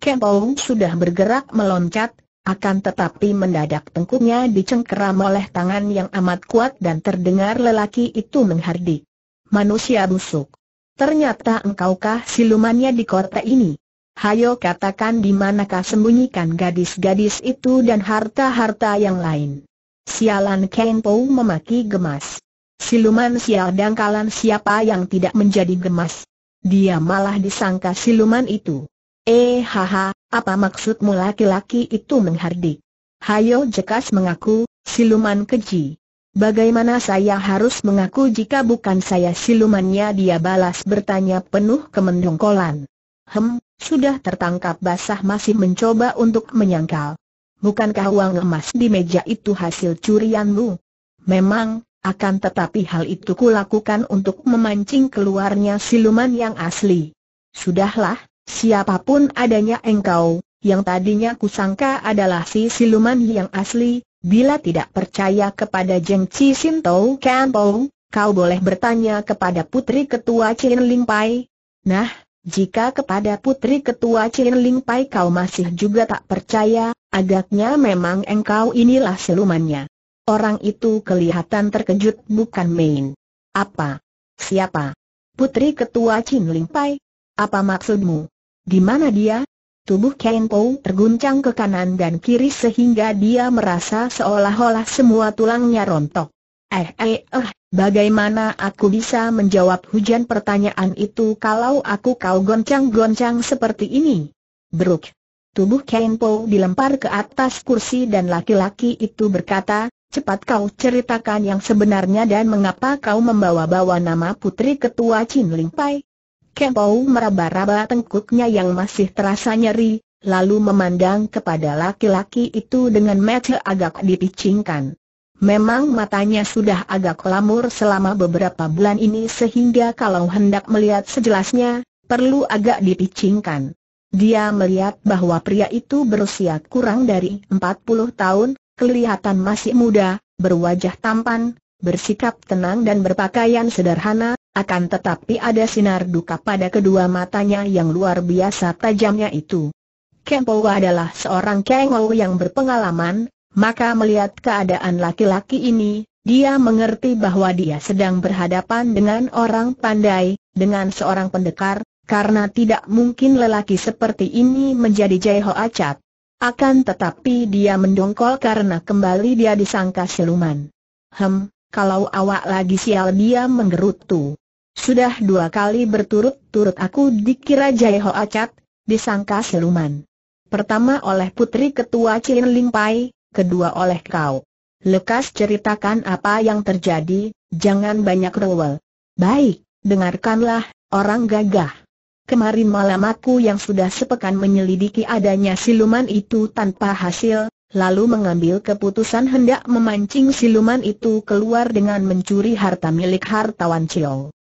Kempo sudah bergerak meloncat, akan tetapi mendadak tengkuknya dicengkeram oleh tangan yang amat kuat dan terdengar lelaki itu menghardik. Manusia busuk. Ternyata engkaukah silumannya di kota ini? Hayo katakan di manakah sembunyikan gadis-gadis itu dan harta-harta yang lain. Sialan Kang Po memaki gemas. Siluman sial dangkalan siapa yang tidak menjadi gemas? Dia malah disangka siluman itu. Eh haha, apa maksudmu laki-laki itu menghardik? Hayo jekas mengaku, siluman keji. Bagaimana saya harus mengaku jika bukan saya silumannya dia balas bertanya penuh kemendongkolan. Hem, sudah tertangkap basah masih mencoba untuk menyangkal. Bukankah uang emas di meja itu hasil curianmu? Memang, akan tetapi hal itu kulakukan untuk memancing keluarnya siluman yang asli. Sudahlah, siapapun adanya engkau, yang tadinya kusangka adalah si siluman yang asli, Bila tidak percaya kepada Jeng Chi Sin Tau Kampo, kau boleh bertanya kepada Putri Ketua Chin Ling Pai. Nah, jika kepada Putri Ketua Chin Ling Pai kau masih juga tak percaya, agaknya memang engkau inilah silumannya. Orang itu kelihatan terkejut bukan main. Apa? Siapa? Putri Ketua Chin Ling Pai? Apa maksudmu? Di mana dia? Tubuh Ken Po terguncang ke kanan dan kiri sehingga dia merasa seolah-olah semua tulangnya rontok. Eh eh eh, bagaimana aku bisa menjawab hujan pertanyaan itu kalau aku kau goncang-goncang seperti ini? Brok. Tubuh Ken Po dilempar ke atas kursi dan laki-laki itu berkata, Cepat kau ceritakan yang sebenarnya dan mengapa kau membawa-bawa nama putri ketua Chin Ling Pai? Kebau meraba-raba tengkuknya yang masih terasa nyeri, lalu memandang kepada laki-laki itu dengan mata agak dipicingkan. Memang matanya sudah agak lamur selama beberapa bulan ini sehingga kalau hendak melihat sejelasnya, perlu agak dipicingkan. Dia melihat bahwa pria itu berusia kurang dari 40 tahun, kelihatan masih muda, berwajah tampan, bersikap tenang dan berpakaian sederhana, akan tetapi ada sinar duka pada kedua matanya yang luar biasa tajamnya itu. Kempowa adalah seorang kengol yang berpengalaman, maka melihat keadaan laki-laki ini, dia mengerti bahwa dia sedang berhadapan dengan orang pandai, dengan seorang pendekar, karena tidak mungkin lelaki seperti ini menjadi jaiho Acat. Akan tetapi dia mendongkol karena kembali dia disangka siluman. Hem, kalau awak lagi sial dia menggerutu. Sudah dua kali berturut-turut aku dikira Jai Acat, disangka siluman. Pertama oleh putri ketua Chin Ling Pai, kedua oleh kau. Lekas ceritakan apa yang terjadi, jangan banyak rewel. Baik, dengarkanlah, orang gagah. Kemarin malam aku yang sudah sepekan menyelidiki adanya siluman itu tanpa hasil, lalu mengambil keputusan hendak memancing siluman itu keluar dengan mencuri harta milik hartawan Chiong.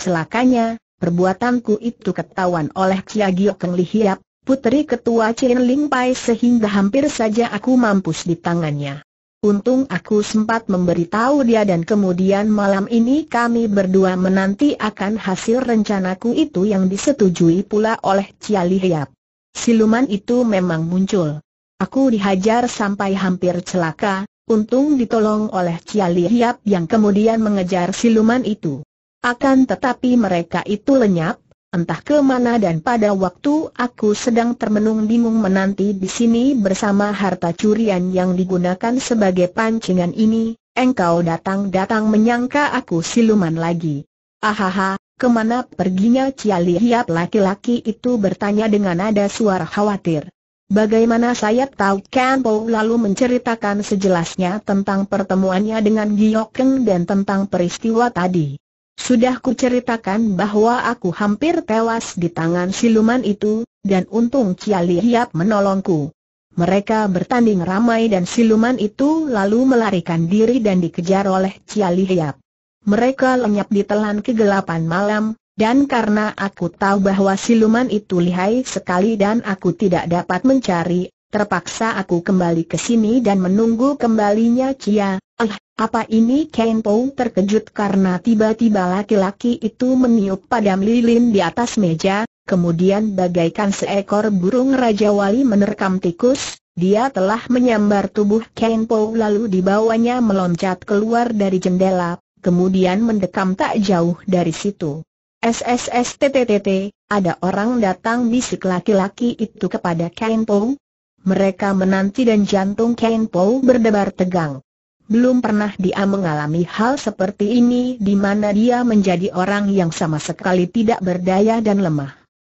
Celakanya, perbuatanku itu ketahuan oleh Chia Gio Keng Li Hiap, putri ketua Chin Ling Pai sehingga hampir saja aku mampus di tangannya. Untung aku sempat memberitahu dia dan kemudian malam ini kami berdua menanti akan hasil rencanaku itu yang disetujui pula oleh Chia Li Hiap. Siluman itu memang muncul. Aku dihajar sampai hampir celaka, untung ditolong oleh Chia Li Hiap yang kemudian mengejar siluman itu. Akan tetapi mereka itu lenyap, entah ke mana dan pada waktu aku sedang termenung bingung menanti di sini bersama harta curian yang digunakan sebagai pancingan ini, engkau datang-datang menyangka aku siluman lagi. Ahaha, kemana perginya Ciali Hiap laki-laki itu bertanya dengan nada suara khawatir. Bagaimana saya tahu Kampo lalu menceritakan sejelasnya tentang pertemuannya dengan Giokeng dan tentang peristiwa tadi. Sudah kuceritakan bahwa aku hampir tewas di tangan siluman itu, dan untung Cia Li menolongku. Mereka bertanding ramai dan siluman itu lalu melarikan diri dan dikejar oleh Cia Li Mereka lenyap ditelan kegelapan malam, dan karena aku tahu bahwa siluman itu lihai sekali dan aku tidak dapat mencari, Terpaksa aku kembali ke sini dan menunggu kembalinya Cia. Ah, apa ini Ken Pou terkejut karena tiba-tiba laki-laki itu meniup padam lilin di atas meja, kemudian bagaikan seekor burung Raja Wali menerkam tikus, dia telah menyambar tubuh Ken Pou lalu dibawanya meloncat keluar dari jendela, kemudian mendekam tak jauh dari situ. SSSTTTT, ada orang datang bisik laki-laki itu kepada Ken Pou, mereka menanti dan jantung Ken Po berdebar tegang. Belum pernah dia mengalami hal seperti ini di mana dia menjadi orang yang sama sekali tidak berdaya dan lemah.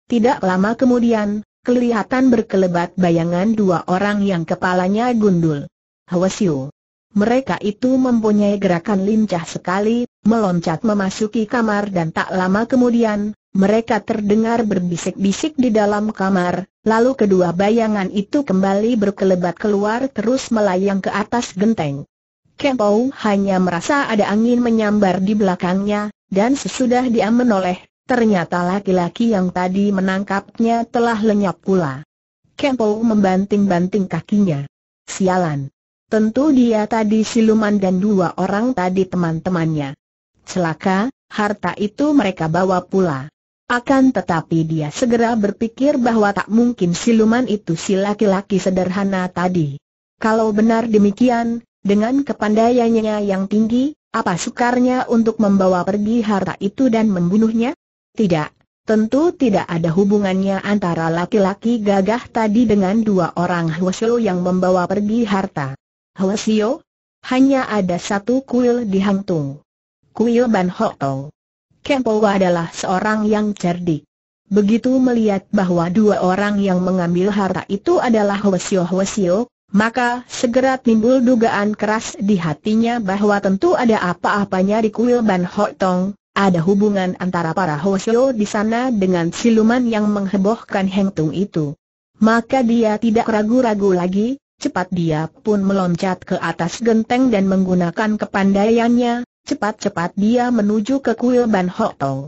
Tidak lama kemudian, kelihatan berkelebat bayangan dua orang yang kepalanya gundul. Hwasyu. Mereka itu mempunyai gerakan lincah sekali, meloncat memasuki kamar dan tak lama kemudian, mereka terdengar berbisik-bisik di dalam kamar, lalu kedua bayangan itu kembali berkelebat keluar terus melayang ke atas genteng. Kempau hanya merasa ada angin menyambar di belakangnya, dan sesudah dia menoleh, ternyata laki-laki yang tadi menangkapnya telah lenyap pula. Kempau membanting-banting kakinya. Sialan. Tentu dia tadi siluman dan dua orang tadi teman-temannya. Celaka, harta itu mereka bawa pula. Akan tetapi dia segera berpikir bahwa tak mungkin siluman itu si laki-laki sederhana tadi. Kalau benar demikian, dengan kepandaiannya yang tinggi, apa sukarnya untuk membawa pergi harta itu dan membunuhnya? Tidak, tentu tidak ada hubungannya antara laki-laki gagah tadi dengan dua orang Hwasyo yang membawa pergi harta. Hwasyo? Hanya ada satu kuil di Hangtung. Kuil Ban Hotong. Kempowa adalah seorang yang cerdik. Begitu melihat bahwa dua orang yang mengambil harta itu adalah Hoesio Hoesio, maka segera timbul dugaan keras di hatinya bahwa tentu ada apa-apanya di kuil Ban Hotong. Tong, ada hubungan antara para Hoesio di sana dengan siluman yang menghebohkan Heng Tung itu. Maka dia tidak ragu-ragu lagi, cepat dia pun meloncat ke atas genteng dan menggunakan kepandaiannya, Cepat-cepat dia menuju ke kuil Ban Ho Tong.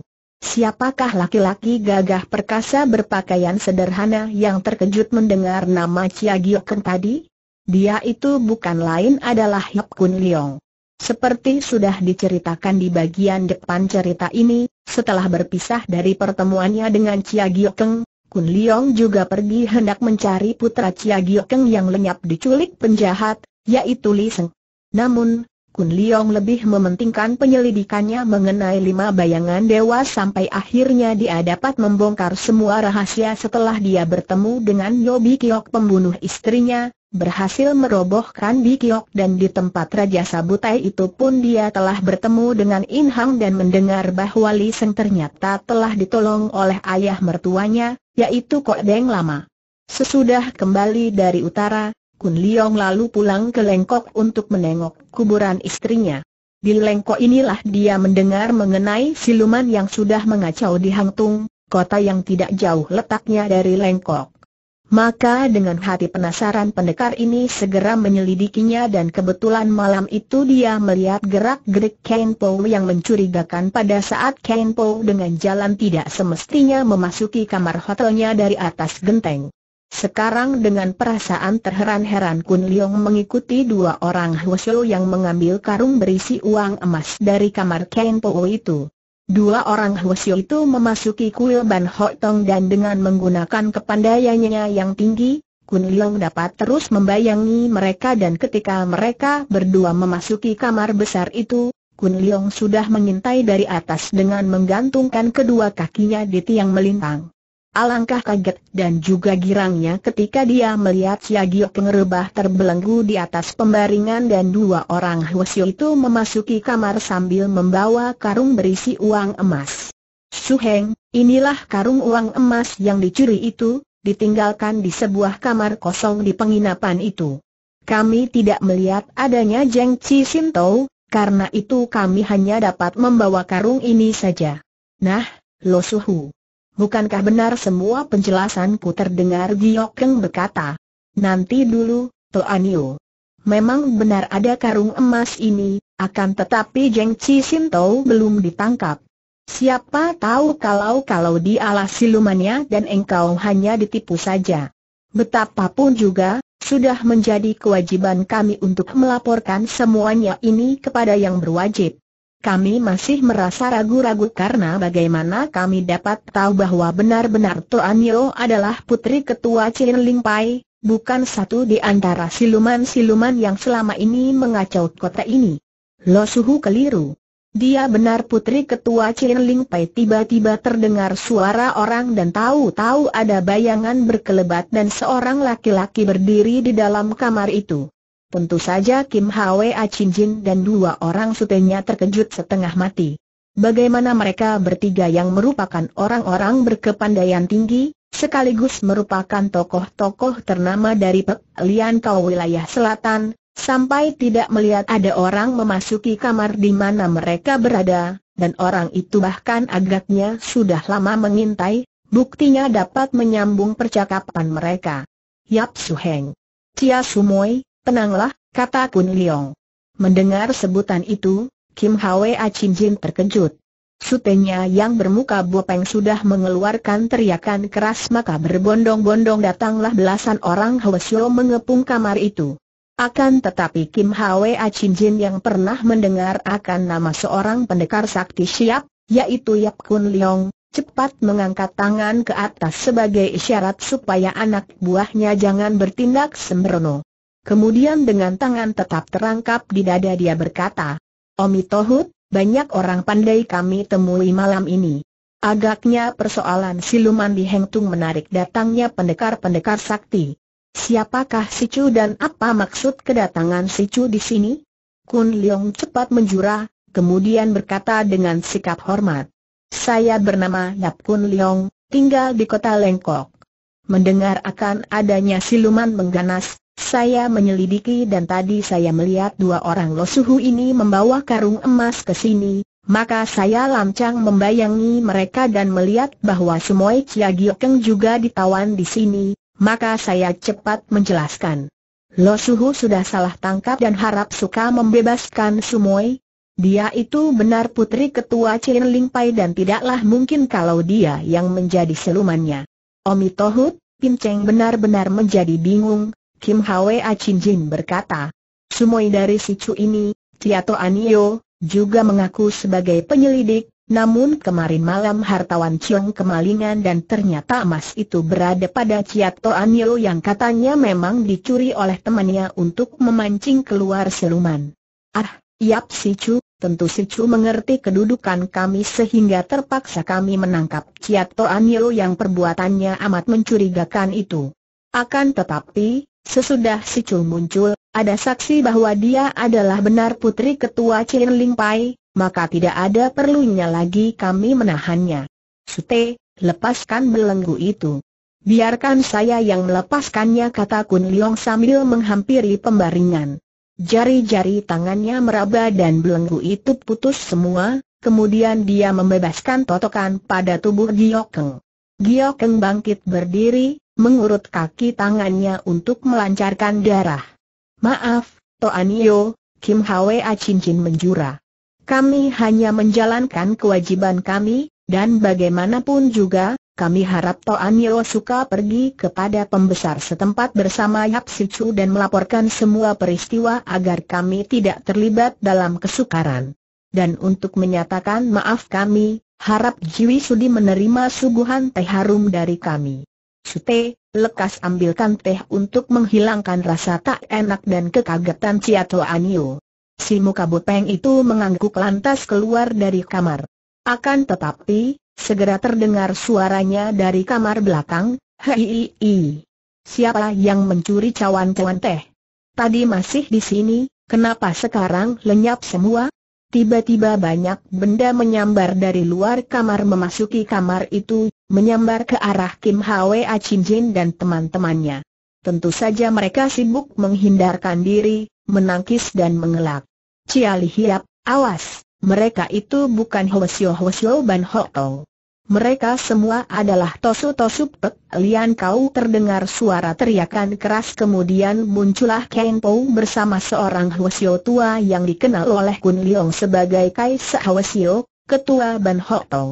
Siapakah laki-laki gagah perkasa berpakaian sederhana yang terkejut mendengar nama Chia Keng tadi? Dia itu bukan lain adalah Hyuk Kun Leong. Seperti sudah diceritakan di bagian depan cerita ini, setelah berpisah dari pertemuannya dengan Chia Keng, Kun Leong juga pergi hendak mencari putra Chia Keng yang lenyap diculik penjahat, yaitu Li Seng. Namun, Kun Liong lebih mementingkan penyelidikannya mengenai lima bayangan dewa sampai akhirnya dia dapat membongkar semua rahasia setelah dia bertemu dengan Yobi Kiok pembunuh istrinya, berhasil merobohkan Kiok dan di tempat Raja Sabutai itu pun dia telah bertemu dengan In Hang dan mendengar bahwa Li Seng ternyata telah ditolong oleh ayah mertuanya, yaitu Kok Deng Lama. Sesudah kembali dari utara, Kun Liong lalu pulang ke Lengkok untuk menengok kuburan istrinya. Di Lengkok inilah dia mendengar mengenai siluman yang sudah mengacau di Hangtung, kota yang tidak jauh letaknya dari Lengkok. Maka dengan hati penasaran pendekar ini segera menyelidikinya dan kebetulan malam itu dia melihat gerak-gerik Ken Po yang mencurigakan pada saat Ken Po dengan jalan tidak semestinya memasuki kamar hotelnya dari atas genteng. Sekarang dengan perasaan terheran-heran Kun Leong mengikuti dua orang Hwasyo yang mengambil karung berisi uang emas dari kamar Ken Po itu. Dua orang Hwasyo itu memasuki kuil Ban Ho Tong dan dengan menggunakan kepandaiannya yang tinggi, Kun Leong dapat terus membayangi mereka dan ketika mereka berdua memasuki kamar besar itu, Kun Leong sudah mengintai dari atas dengan menggantungkan kedua kakinya di tiang melintang. Alangkah kaget dan juga girangnya ketika dia melihat Siagio pengerebah terbelenggu di atas pembaringan dan dua orang Huasio itu memasuki kamar sambil membawa karung berisi uang emas. Suheng, inilah karung uang emas yang dicuri itu, ditinggalkan di sebuah kamar kosong di penginapan itu. Kami tidak melihat adanya Jeng Chi Sintou, karena itu kami hanya dapat membawa karung ini saja. Nah, Lo Suhu. Bukankah benar semua penjelasanku terdengar Giok Keng berkata. Nanti dulu, Toanio. Memang benar ada karung emas ini, akan tetapi Jeng Chi Tau belum ditangkap. Siapa tahu kalau-kalau dialah silumannya dan engkau hanya ditipu saja. Betapapun juga, sudah menjadi kewajiban kami untuk melaporkan semuanya ini kepada yang berwajib. Kami masih merasa ragu-ragu karena bagaimana kami dapat tahu bahwa benar-benar Tuan Yeo adalah putri ketua Chin Ling Pai, bukan satu di antara siluman-siluman yang selama ini mengacau kota ini. Lo Suhu keliru. Dia benar putri ketua Chin Ling Pai tiba-tiba terdengar suara orang dan tahu-tahu ada bayangan berkelebat dan seorang laki-laki berdiri di dalam kamar itu. Tentu saja Kim Hwa Chin Jin dan dua orang sutenya terkejut setengah mati. Bagaimana mereka bertiga yang merupakan orang-orang berkepandaian tinggi, sekaligus merupakan tokoh-tokoh ternama dari Pek Lian Kau wilayah selatan, sampai tidak melihat ada orang memasuki kamar di mana mereka berada, dan orang itu bahkan agaknya sudah lama mengintai, buktinya dapat menyambung percakapan mereka. Yap Su Suheng. Cia Sumoy, Tenanglah, kata Kun Leong. Mendengar sebutan itu, Kim Hwa Chin Jin terkejut. Sutenya yang bermuka bopeng sudah mengeluarkan teriakan keras maka berbondong-bondong datanglah belasan orang Hwasyo mengepung kamar itu. Akan tetapi Kim Hwa Chin Jin yang pernah mendengar akan nama seorang pendekar sakti siap, yaitu Yap Kun Leong, cepat mengangkat tangan ke atas sebagai isyarat supaya anak buahnya jangan bertindak sembrono. Kemudian dengan tangan tetap terangkap di dada dia berkata, Omi Tohut, banyak orang pandai kami temui malam ini. Agaknya persoalan siluman di Hengtung menarik datangnya pendekar-pendekar sakti. Siapakah si Chu dan apa maksud kedatangan si Chu di sini? Kun Leong cepat menjura, kemudian berkata dengan sikap hormat. Saya bernama Yap Kun Leong, tinggal di kota Lengkok. Mendengar akan adanya siluman mengganas, saya menyelidiki dan tadi saya melihat dua orang losuhu ini membawa karung emas ke sini, maka saya lancang membayangi mereka dan melihat bahwa semua Chia Giokeng juga ditawan di sini, maka saya cepat menjelaskan. Losuhu sudah salah tangkap dan harap suka membebaskan Sumoy. Dia itu benar putri ketua Chen Ling Pai dan tidaklah mungkin kalau dia yang menjadi selumannya. Omi Tohut, Pinceng benar-benar menjadi bingung, Kim Hwa Chin Jin berkata, Sumoi dari si Chu ini, Tiato Anio, juga mengaku sebagai penyelidik, namun kemarin malam hartawan Chiong kemalingan dan ternyata emas itu berada pada Tiato Anio yang katanya memang dicuri oleh temannya untuk memancing keluar siluman. Ah, yap Chu, tentu si Chu mengerti kedudukan kami sehingga terpaksa kami menangkap Tiato Anio yang perbuatannya amat mencurigakan itu. Akan tetapi, Sesudah si Chul muncul, ada saksi bahwa dia adalah benar putri ketua Chin Ling Pai, maka tidak ada perlunya lagi kami menahannya. Sute, lepaskan belenggu itu. Biarkan saya yang melepaskannya kata Kun Leong sambil menghampiri pembaringan. Jari-jari tangannya meraba dan belenggu itu putus semua, kemudian dia membebaskan totokan pada tubuh Giokeng. Giokeng bangkit berdiri, mengurut kaki tangannya untuk melancarkan darah. Maaf, Toanio, Kim Hwa cincin menjura. Kami hanya menjalankan kewajiban kami, dan bagaimanapun juga, kami harap Toanio suka pergi kepada pembesar setempat bersama Yap Sichu dan melaporkan semua peristiwa agar kami tidak terlibat dalam kesukaran. Dan untuk menyatakan maaf kami, harap Jiwi Sudi menerima suguhan teh harum dari kami. Sute, lekas ambilkan teh untuk menghilangkan rasa tak enak dan kekagetan Ciato Anio. Si muka bopeng itu mengangguk lantas keluar dari kamar. Akan tetapi, segera terdengar suaranya dari kamar belakang, Hei, siapa yang mencuri cawan-cawan teh? Tadi masih di sini, kenapa sekarang lenyap semua? Tiba-tiba banyak benda menyambar dari luar kamar memasuki kamar itu, menyambar ke arah Kim Hwa Chin Jin dan teman-temannya. Tentu saja mereka sibuk menghindarkan diri, menangkis dan mengelak. Li Hiap, awas, mereka itu bukan Hwasyo Hwasyo Ban Ho Tong. Mereka semua adalah Tosu Tosu Pek Lian Kau terdengar suara teriakan keras kemudian muncullah Ken Pou bersama seorang Hwasyo tua yang dikenal oleh Kun Leong sebagai Kai Hwasyo, Ketua Ban Ho Tong.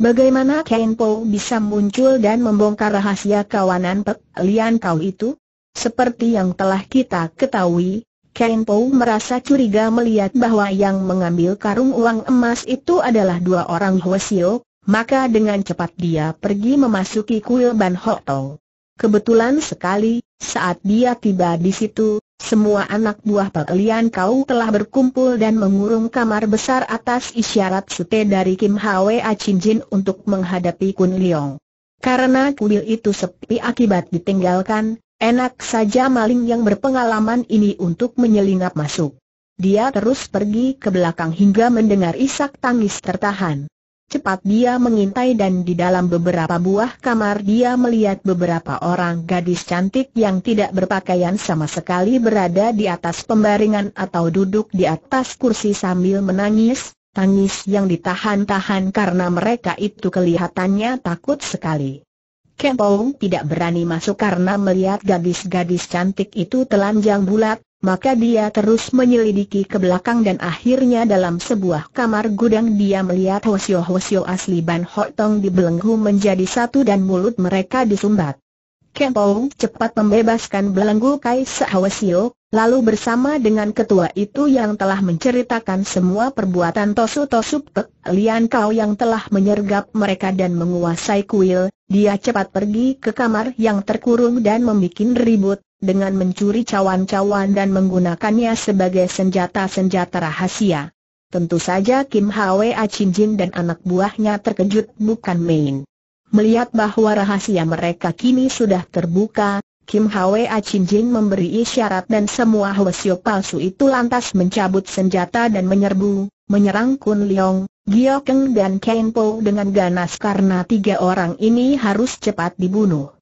Bagaimana Ken Pou bisa muncul dan membongkar rahasia kawanan Pek Lian Kau itu? Seperti yang telah kita ketahui, Ken Pou merasa curiga melihat bahwa yang mengambil karung uang emas itu adalah dua orang Hwasyo, maka dengan cepat dia pergi memasuki kuil Ban Ho Tong. Kebetulan sekali, saat dia tiba di situ, semua anak buah Pelian Kau telah berkumpul dan mengurung kamar besar atas isyarat sute dari Kim Hwa Chin Jin untuk menghadapi Kun Leong. Karena kuil itu sepi akibat ditinggalkan, enak saja maling yang berpengalaman ini untuk menyelinap masuk. Dia terus pergi ke belakang hingga mendengar isak tangis tertahan. Cepat dia mengintai dan di dalam beberapa buah kamar dia melihat beberapa orang gadis cantik yang tidak berpakaian sama sekali berada di atas pembaringan atau duduk di atas kursi sambil menangis, tangis yang ditahan-tahan karena mereka itu kelihatannya takut sekali. Kempong tidak berani masuk karena melihat gadis-gadis cantik itu telanjang bulat, maka dia terus menyelidiki ke belakang dan akhirnya dalam sebuah kamar gudang dia melihat Hosio Hosio asli Ban Hok Tong dibelenggu menjadi satu dan mulut mereka disumbat. Kempo cepat membebaskan belenggu Kai hosio, lalu bersama dengan ketua itu yang telah menceritakan semua perbuatan Tosu Tosu Pek Lian Kau yang telah menyergap mereka dan menguasai kuil, dia cepat pergi ke kamar yang terkurung dan membuat ribut, dengan mencuri cawan-cawan dan menggunakannya sebagai senjata-senjata rahasia. Tentu saja Kim Hwa Chin Jin dan anak buahnya terkejut bukan main. Melihat bahwa rahasia mereka kini sudah terbuka, Kim Hwa Chin Jin memberi isyarat dan semua hwasyo palsu itu lantas mencabut senjata dan menyerbu, menyerang Kun Leong, Gio Keng dan Ken Po dengan ganas karena tiga orang ini harus cepat dibunuh.